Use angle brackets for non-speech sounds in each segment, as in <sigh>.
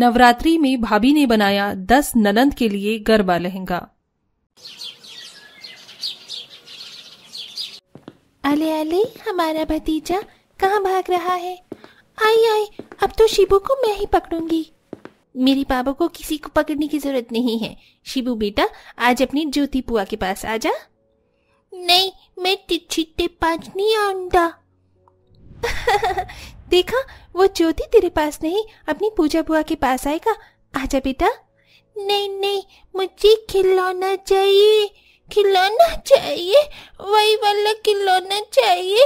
नवरात्रि में भाभी ने बनाया दस ननंद के लिए गरबा लहंगा अले अले हमारा भतीजा कहाँ भाग रहा है आई आई अब तो शिबू को मैं ही पकड़ूंगी मेरे पापा को किसी को पकड़ने की जरूरत नहीं है शिबू बेटा आज अपनी ज्योति पुआ के पास आ जा नहीं मैं तिछी पाँच नहीं आऊंगा देखा वो ज्योति तेरे पास नहीं अपनी पूजा बुआ के पास आएगा आजा बेटा नहीं नहीं मुझे खिलौना चाहिए खिलौना चाहिए वही वाला खिलौना चाहिए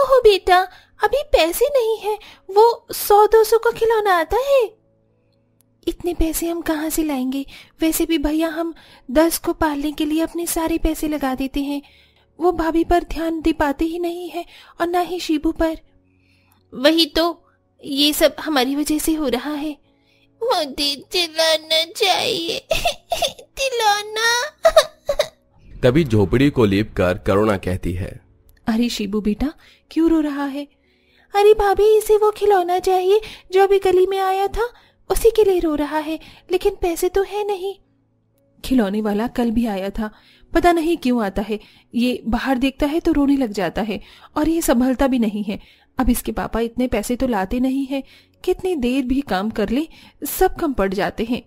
ओहो बेटा अभी पैसे नहीं है वो सौ दो सौ का खिलौना आता है इतने पैसे हम कहाँ से लाएंगे वैसे भी भैया हम दस को पालने के लिए अपने सारे पैसे लगा देते हैं वो भाभी पर ध्यान दे पाते ही नहीं है और ना ही शिबू पर वही तो ये सब हमारी वजह से हो रहा है मुझे दिलाना चाहिए दिलाना <laughs> <laughs> तभी झोपड़ी को लीप कर करुणा कहती है अरे शिबू बेटा क्यों रो रहा है अरे भाभी इसे वो खिलौना चाहिए जो अभी गली में आया था उसी के लिए रो रहा है लेकिन पैसे तो है नहीं खिलौने वाला कल भी आया था पता नहीं क्यों आता है ये बाहर देखता है तो रोने लग जाता है और ये संभलता भी नहीं है अब इसके पापा इतने पैसे तो लाते नहीं है कितनी देर भी काम कर ले सब कम पड़ जाते हैं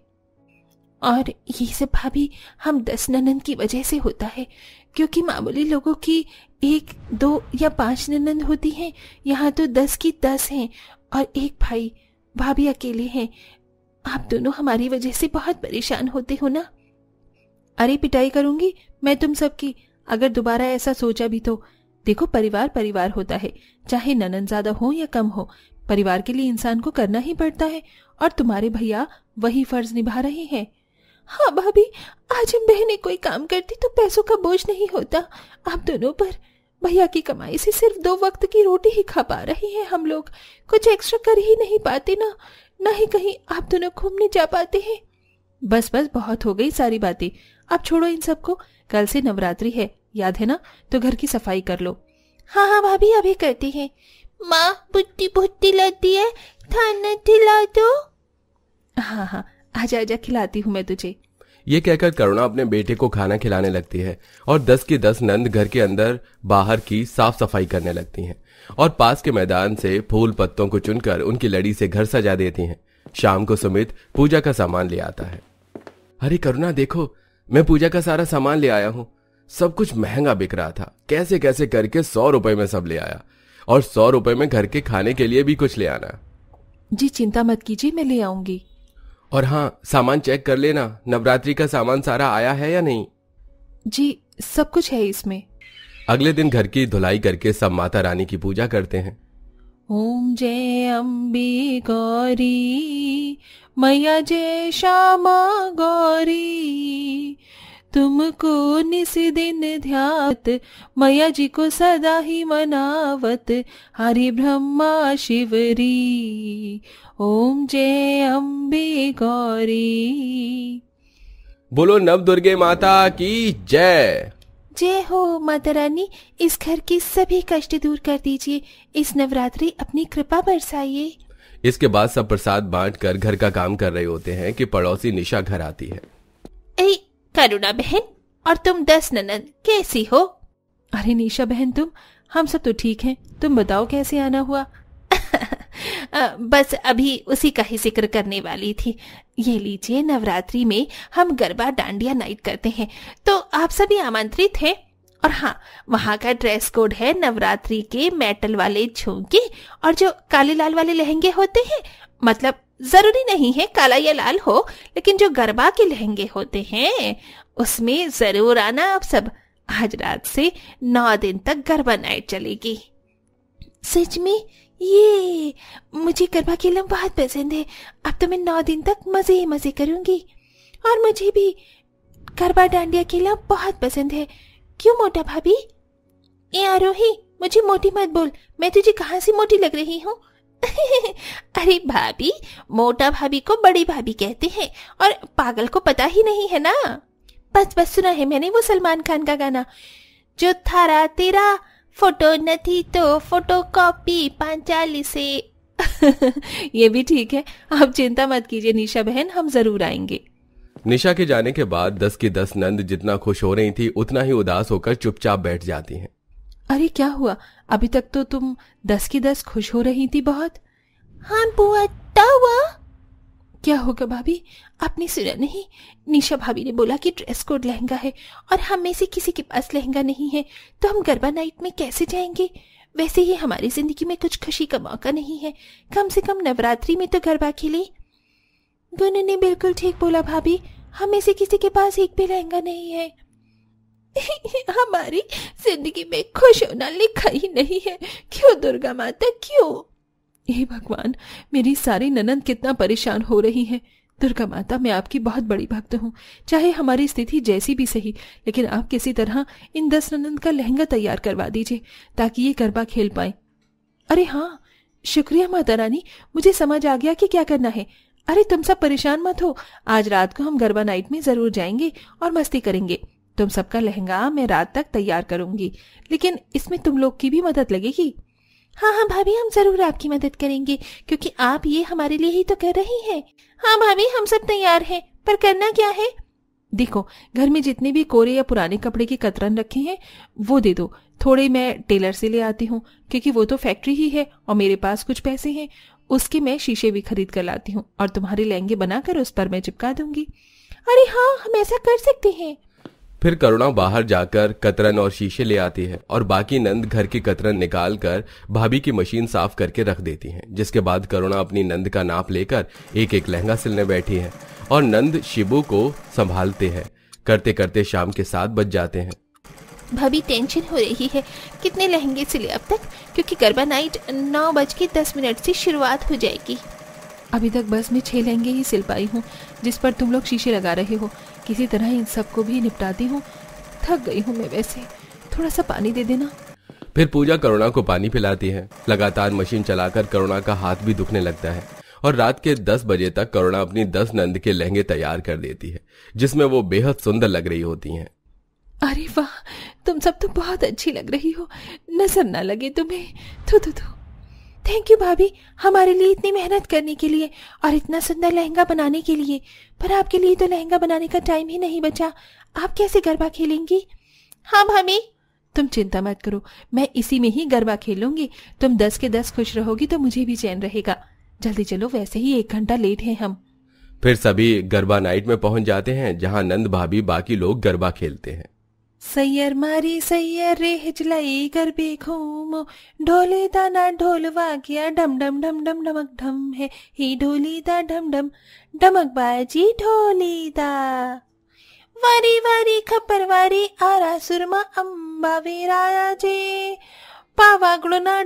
और ये सब भाभी हम दस ननंद की वजह से होता है क्योंकि मामूली लोगों की एक दो या पांच ननंद होती हैं यहाँ तो दस की दस हैं और एक भाई भाभी अकेले हैं आप दोनों हमारी वजह से बहुत परेशान होते हो ना अरे पिटाई करूंगी मैं तुम सबकी अगर दोबारा ऐसा सोचा भी तो देखो परिवार परिवार होता है चाहे ननन ज्यादा हो या कम हो परिवार के लिए इंसान को करना ही पड़ता है और तुम्हारे भैया वही फर्ज निभा रहे हैं हाँ भाभी आज हम बहने कोई काम करती तो पैसों का बोझ नहीं होता आप दोनों पर भैया की कमाई से सिर्फ दो वक्त की रोटी ही खा पा रहे हैं हम लोग कुछ एक्स्ट्रा कर ही नहीं पाते ना ना ही कहीं आप दोनों घूमने जा पाते हैं बस बस बहुत हो गई सारी बातें अब छोड़ो इन सबको कल से नवरात्रि है याद है ना तो घर की सफाई कर लो हाँ हाँ भाभी अभी करती है माँ बुट्टी बुट्टी लगती है खाना खिला दो हाँ हाँ आजा आजा खिलाती हूँ मैं तुझे ये कहकर करुणा अपने बेटे को खाना खिलाने लगती है और दस की दस नंद घर के अंदर बाहर की साफ सफाई करने लगती हैं और पास के मैदान से फूल पत्तों को चुनकर उनकी लड़ी से घर सजा देती हैं शाम को सुमित पूजा का सामान ले आता है अरे करुणा देखो मैं पूजा का सारा सामान ले आया हूँ सब कुछ महंगा बिक रहा था कैसे कैसे करके सौ रुपए में सब ले आया और सौ रुपए में घर के खाने के लिए भी कुछ ले आना जी चिंता मत कीजिए मैं ले आऊंगी और हाँ सामान चेक कर लेना नवरात्रि का सामान सारा आया है या नहीं जी सब कुछ है इसमें अगले दिन घर की धुलाई करके सब माता रानी की पूजा करते हैं ओम जय अम्बी गौरी मैया जय श्यामा गौरी तुमको निस दिन ध्यात मैया जी को सदा ही मनावत हरि ब्रह्मा शिवरी ओम जय अम्बे गौरी बोलो नव दुर्गे माता की जय जय हो माता रानी इस घर की सभी कष्ट दूर कर दीजिए इस नवरात्रि अपनी कृपा बरसाइए इसके बाद सब प्रसाद बांट कर घर का काम कर रहे होते हैं कि पड़ोसी निशा घर आती है ए, करुणा बहन और तुम दस ननन कैसी हो अरे निशा बहन तुम हम सब तो ठीक हैं तुम बताओ कैसे आना हुआ <laughs> बस अभी उसी का ही जिक्र करने वाली थी ये लीजिए नवरात्रि में हम गरबा डांडिया नाइट करते हैं तो आप सभी आमंत्रित हैं और हाँ वहाँ का ड्रेस कोड है नवरात्रि के मेटल वाले झुमके और जो काले लाल वाले लहंगे होते हैं मतलब जरूरी नहीं है काला या लाल हो लेकिन जो गरबा के लहंगे होते हैं उसमें जरूर आना आप सब आज रात से नौ दिन तक गरबा नाइट चलेगी सच में ये मुझे गरबा खेलना बहुत पसंद है अब तो मैं नौ दिन तक मजे ही मजे करूंगी और मुझे भी गरबा डांडिया खेलना बहुत पसंद है क्यों मोटा भाभी ए आरोही मुझे मोटी मत बोल मैं तुझे कहाँ से मोटी लग रही हूँ <laughs> अरे भाभी मोटा भाभी को बड़ी भाभी कहते हैं और पागल को पता ही नहीं है ना बस बस सुना है मैंने वो सलमान खान का गाना जो थारा तेरा फोटो न थी तो फोटो कॉपी पांचाली से <laughs> ये भी ठीक है आप चिंता मत कीजिए निशा बहन हम जरूर आएंगे निशा के जाने के बाद दस की दस नंद जितना खुश हो रही थी उतना ही उदास होकर चुपचाप बैठ जाती हैं। अरे क्या हुआ अभी तक तो तुम दस की दस खुश हो रही थी बहुत हाँ बुआ हुआ क्या होगा भाभी आपने सुना नहीं निशा भाभी ने बोला कि ड्रेस कोड लहंगा है और हम में से किसी के पास लहंगा नहीं है तो हम गरबा नाइट में कैसे जाएंगे वैसे ही हमारी जिंदगी में कुछ खुशी का मौका नहीं है कम से कम नवरात्रि में तो गरबा खेले दोनों ने बिल्कुल ठीक बोला भाभी हमें से किसी के पास एक भी लहंगा नहीं है <laughs> हमारी जिंदगी में खुश होना लिखा ही नहीं है क्यों दुर्गा माता क्यों हे भगवान मेरी सारी ननंद कितना परेशान हो रही हैं दुर्गा माता मैं आपकी बहुत बड़ी भक्त हूँ चाहे हमारी स्थिति जैसी भी सही लेकिन आप किसी तरह इन दस ननंद का लहंगा तैयार करवा दीजिए ताकि ये गरबा खेल पाए अरे हाँ शुक्रिया माता रानी मुझे समझ आ गया कि क्या करना है अरे तुम सब परेशान मत हो आज रात को हम गरबा नाइट में जरूर जाएंगे और मस्ती करेंगे तुम सबका लहंगा मैं रात तक तैयार करूंगी लेकिन इसमें तुम लोग की भी मदद लगेगी हाँ हाँ भाभी हम जरूर आपकी मदद करेंगे क्योंकि आप ये हमारे लिए ही तो कर रही हैं हाँ भाभी हम सब तैयार हैं पर करना क्या है देखो घर में जितने भी कोरे या पुराने कपड़े के कतरन रखे हैं वो दे दो थोड़े मैं टेलर से ले आती हूँ क्योंकि वो तो फैक्ट्री ही है और मेरे पास कुछ पैसे हैं उसके मैं शीशे भी खरीद कर लाती हूँ और तुम्हारे लहंगे बनाकर उस पर मैं चिपका दूंगी अरे हाँ हम ऐसा कर सकते हैं फिर करुणा बाहर जाकर कतरन और शीशे ले आती है और बाकी नंद घर की कतरन निकाल कर भाभी की मशीन साफ करके रख देती है जिसके बाद करुणा अपनी नंद का नाप लेकर एक एक लहंगा सिलने बैठी है और नंद शिबू को संभालते हैं करते करते शाम के सात बज जाते हैं भाभी टेंशन हो रही है कितने लहंगे सिले अब तक क्योंकि गरबा नाइट नौ बज के दस मिनट से शुरुआत हो जाएगी अभी तक बस में छह लहंगे ही सिल पाई हूँ जिस पर तुम लोग शीशे लगा रहे हो किसी तरह इन सबको भी निपटाती हूँ थक गई हूँ मैं वैसे थोड़ा सा पानी दे देना फिर पूजा करुणा को पानी पिलाती है लगातार मशीन चलाकर करुणा का हाथ भी दुखने लगता है और रात के दस बजे तक करुणा अपनी दस नंद के लहंगे तैयार कर देती है जिसमें वो बेहद सुंदर लग रही होती हैं अरे वाह तुम सब तो बहुत अच्छी लग रही हो नजर ना लगे तुम्हें थू थू थू थैंक यू भाभी हमारे लिए इतनी मेहनत करने के लिए और इतना सुंदर लहंगा बनाने के लिए पर आपके लिए तो लहंगा बनाने का टाइम ही नहीं बचा आप कैसे गरबा खेलेंगी हाँ भाभी तुम चिंता मत करो मैं इसी में ही गरबा खेलूंगी तुम दस के दस खुश रहोगी तो मुझे भी चैन रहेगा जल्दी चलो वैसे ही एक घंटा लेट है हम फिर सभी गरबा नाइट में पहुंच जाते हैं जहां नंद भाभी बाकी लोग गरबा खेलते हैं सैयर मारी सैयर रे हिचलाई कर बेखूमो ढोली दाना ढोलवा किया डम डम डम डम डमक ढम है ही ढोली दा ढम डम डमक बाजी ढोली दा वारी वारी खपर वारी आरा सुरमा अम्बा वीराया जे पावागडना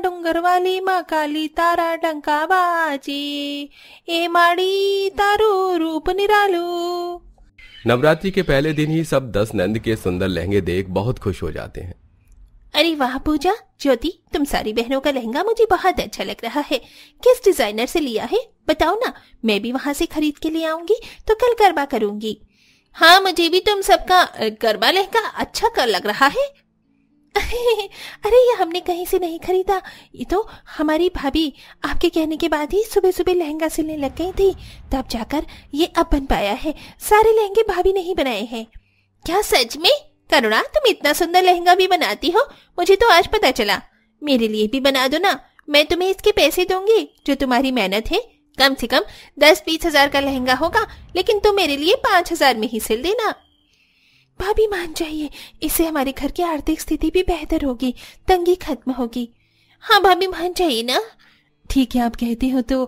वाली माँ काली तारा डंका बाजी ए माड़ी तारू रूप निरालू नवरात्रि के पहले दिन ही सब दस नंद के सुंदर लहंगे देख बहुत खुश हो जाते हैं अरे वाह पूजा ज्योति तुम सारी बहनों का लहंगा मुझे बहुत अच्छा लग रहा है किस डिजाइनर से लिया है बताओ ना मैं भी वहाँ से खरीद के ले आऊंगी तो कल गरबा करूंगी हाँ मुझे भी तुम सबका गरबा लहंगा अच्छा कर लग रहा है <laughs> अरे ये हमने कहीं से नहीं खरीदा ये तो हमारी भाभी आपके कहने के बाद ही सुबह सुबह लहंगा सिलने लग गई थी तब जाकर ये अब बन पाया है सारे लहंगे भाभी ने ही बनाए हैं क्या सच में करुणा तुम इतना सुंदर लहंगा भी बनाती हो मुझे तो आज पता चला मेरे लिए भी बना दो ना मैं तुम्हें इसके पैसे दूंगी जो तुम्हारी मेहनत है कम से कम दस बीस हजार का लहंगा होगा लेकिन तुम मेरे लिए पांच हजार में ही सिल देना भी मान जाइए इससे हमारे घर की आर्थिक स्थिति भी बेहतर होगी तंगी खत्म होगी हाँ भाभी मान जाइए ना ठीक है आप कहती हो तो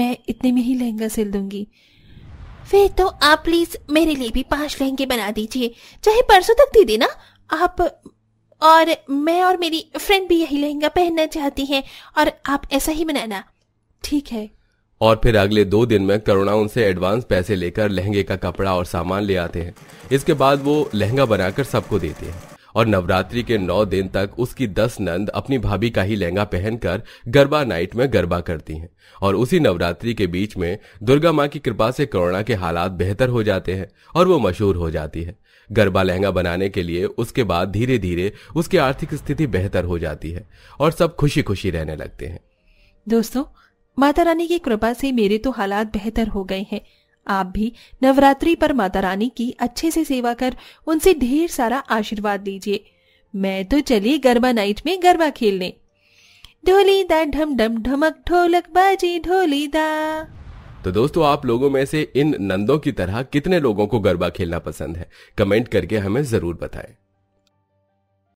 मैं इतने में ही लहंगा सिल दूंगी फिर तो आप प्लीज मेरे लिए भी पांच लहंगे बना दीजिए चाहे परसों तक दे देना आप और मैं और मेरी फ्रेंड भी यही लहंगा पहनना चाहती हैं और आप ऐसा ही बनाना ठीक है और फिर अगले दो दिन में करुणा उनसे एडवांस पैसे लेकर लहंगे का कपड़ा और सामान ले आते हैं इसके बाद वो लहंगा बनाकर सबको देते हैं और नवरात्रि के नौ दिन तक उसकी दस नंद अपनी भाभी का ही लहंगा पहनकर गरबा नाइट में गरबा करती हैं और उसी नवरात्रि के बीच में दुर्गा माँ की कृपा से करुणा के हालात बेहतर हो जाते हैं और वो मशहूर हो जाती है गरबा लहंगा बनाने के लिए उसके बाद धीरे धीरे उसकी आर्थिक स्थिति बेहतर हो जाती है और सब खुशी खुशी रहने लगते हैं दोस्तों माता रानी की कृपा से मेरे तो हालात बेहतर हो गए हैं आप भी नवरात्रि पर माता रानी की अच्छे से सेवा कर उनसे ढेर सारा आशीर्वाद लीजिए मैं तो चली गरबा नाइट में गरबा खेलने ढोली दा ढम ढम ढमक ढोलक बाजी ढोली दा तो दोस्तों आप लोगों में से इन नंदों की तरह कितने लोगों को गरबा खेलना पसंद है कमेंट करके हमें जरूर बताएं